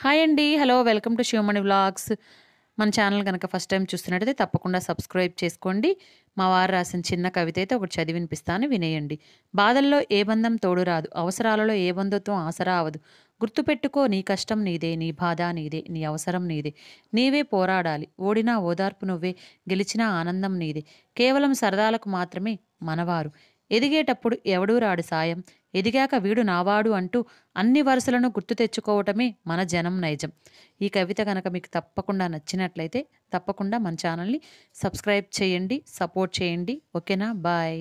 hi అండి hello welcome to Shivamani vlogs మన channel కనుక ఫస్ట్ టైం చూస్తున్నట్టయితే తప్పకుండా సబ్స్క్రైబ్ చేసుకోండి మా వారు రాసిన చిన్న కవిత అయితే ఒకటి చదివి వినిపిస్తాను వినేయండి బాధల్లో ఏ బంధం తోడు రాదు అవసరాలలో ఏ బంధుత్వం ఆసరా అవదు గుర్తుపెట్టుకో నీ కష్టం నీదే నీ బాధ నీదే నీ అవసరం నీదే నీవే పోరాడాలి ఓడినా ఓదార్పు నువ్వే గెలిచినా ఆనందం నీదే కేవలం సరదాలకు మాత్రమే మనవారు ఎదిగేటప్పుడు ఎవడూ రాడు సాయం ఎదిగాక వీడు నావాడు అంటూ అన్ని వరుసలను గుర్తు తెచ్చుకోవటమే మన జనం నైజం ఈ కవిత కనుక మీకు తప్పకుండా నచ్చినట్లయితే తప్పకుండా మన ఛానల్ని సబ్స్క్రైబ్ చేయండి సపోర్ట్ చేయండి ఓకేనా బాయ్